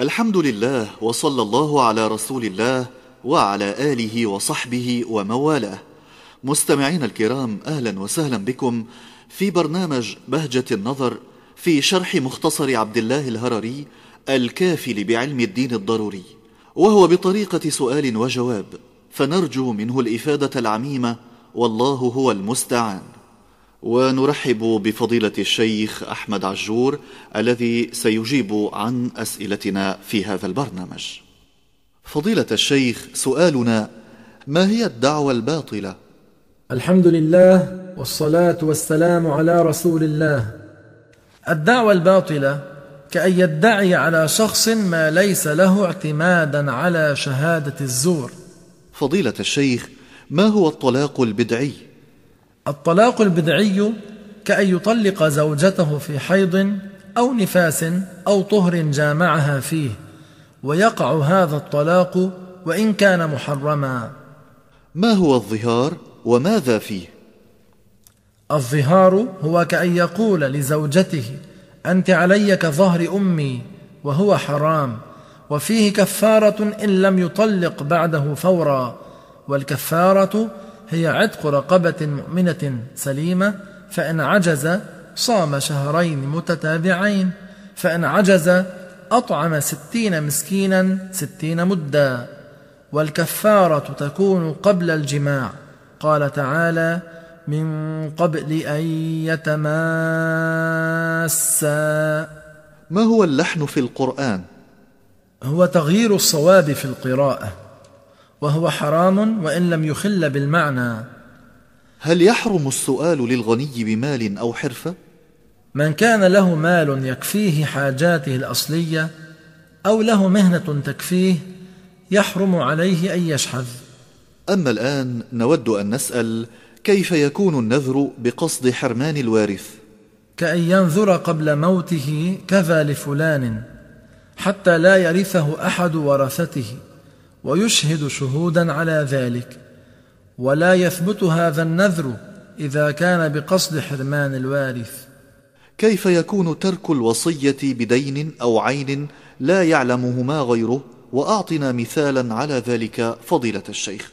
الحمد لله وصلى الله على رسول الله وعلى آله وصحبه وموالاه مستمعين الكرام أهلا وسهلا بكم في برنامج بهجة النظر في شرح مختصر عبد الله الهرري الكافل بعلم الدين الضروري وهو بطريقة سؤال وجواب فنرجو منه الإفادة العميمة والله هو المستعان ونرحب بفضيلة الشيخ أحمد عجور الذي سيجيب عن أسئلتنا في هذا البرنامج. فضيلة الشيخ سؤالنا ما هي الدعوة الباطلة؟ الحمد لله والصلاة والسلام على رسول الله. الدعوة الباطلة كأن يدعي على شخص ما ليس له اعتمادا على شهادة الزور. فضيلة الشيخ ما هو الطلاق البدعي؟ الطلاق البدعي كأن يطلق زوجته في حيض أو نفاس أو طهر جامعها فيه ويقع هذا الطلاق وإن كان محرما ما هو الظهار وماذا فيه؟ الظهار هو كأن يقول لزوجته أنت علي كظهر أمي وهو حرام وفيه كفارة إن لم يطلق بعده فورا والكفارة هي عتق رقبة مؤمنة سليمة فإن عجز صام شهرين متتابعين فإن عجز أطعم ستين مسكينا ستين مدا والكفارة تكون قبل الجماع قال تعالى من قبل أن يتماسا ما هو اللحن في القرآن؟ هو تغيير الصواب في القراءة وهو حرام وإن لم يخل بالمعنى هل يحرم السؤال للغني بمال أو حرفة؟ من كان له مال يكفيه حاجاته الأصلية أو له مهنة تكفيه يحرم عليه أن يشحذ أما الآن نود أن نسأل كيف يكون النذر بقصد حرمان الوارث كأن ينذر قبل موته كذا لفلان حتى لا يرثه أحد ورثته ويشهد شهودا على ذلك ولا يثبت هذا النذر اذا كان بقصد حرمان الوارث كيف يكون ترك الوصيه بدين او عين لا يعلمهما غيره واعطنا مثالا على ذلك فضيله الشيخ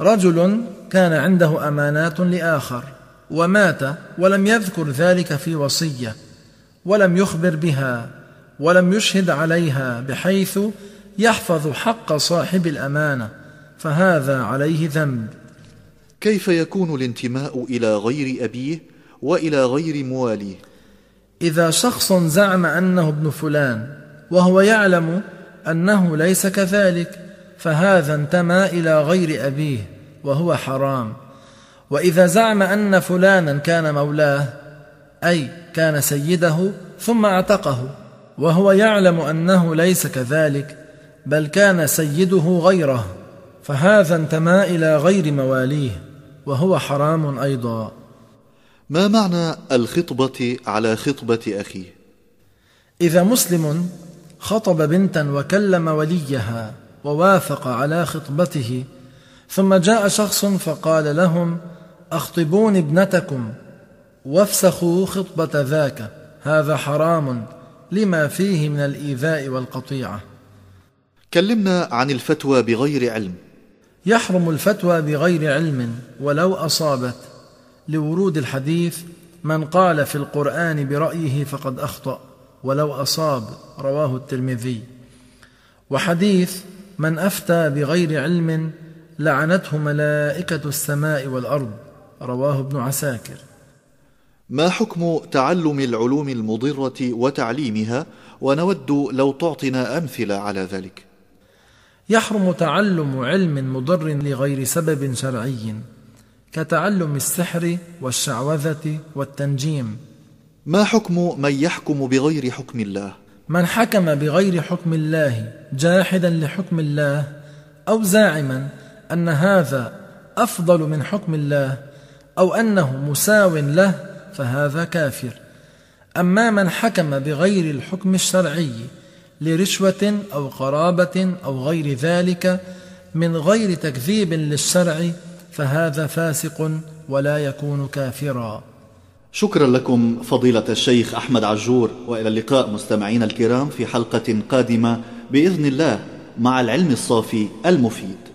رجل كان عنده امانات لاخر ومات ولم يذكر ذلك في وصيه ولم يخبر بها ولم يشهد عليها بحيث يحفظ حق صاحب الامانه فهذا عليه ذنب كيف يكون الانتماء الى غير ابيه والى غير مواليه اذا شخص زعم انه ابن فلان وهو يعلم انه ليس كذلك فهذا انتمى الى غير ابيه وهو حرام واذا زعم ان فلانا كان مولاه اي كان سيده ثم اعتقه وهو يعلم انه ليس كذلك بل كان سيده غيره فهذا انتمى الى غير مواليه وهو حرام ايضا ما معنى الخطبه على خطبه اخيه اذا مسلم خطب بنتا وكلم وليها ووافق على خطبته ثم جاء شخص فقال لهم اخطبون ابنتكم وافسخوا خطبه ذاك هذا حرام لما فيه من الايذاء والقطيعه كلمنا عن الفتوى بغير علم يحرم الفتوى بغير علم ولو اصابت لورود الحديث من قال في القران برايه فقد اخطا ولو اصاب رواه الترمذي وحديث من افتى بغير علم لعنته ملائكه السماء والارض رواه ابن عساكر ما حكم تعلم العلوم المضره وتعليمها ونود لو تعطنا امثله على ذلك يحرم تعلم علم مضر لغير سبب شرعي كتعلم السحر والشعوذة والتنجيم ما حكم من يحكم بغير حكم الله من حكم بغير حكم الله جاحدا لحكم الله أو زاعما أن هذا أفضل من حكم الله أو أنه مساو له فهذا كافر أما من حكم بغير الحكم الشرعي لرشوة أو قرابة أو غير ذلك من غير تكذيب للشرع فهذا فاسق ولا يكون كافرا شكرا لكم فضيلة الشيخ أحمد عجور وإلى اللقاء مستمعينا الكرام في حلقة قادمة بإذن الله مع العلم الصافي المفيد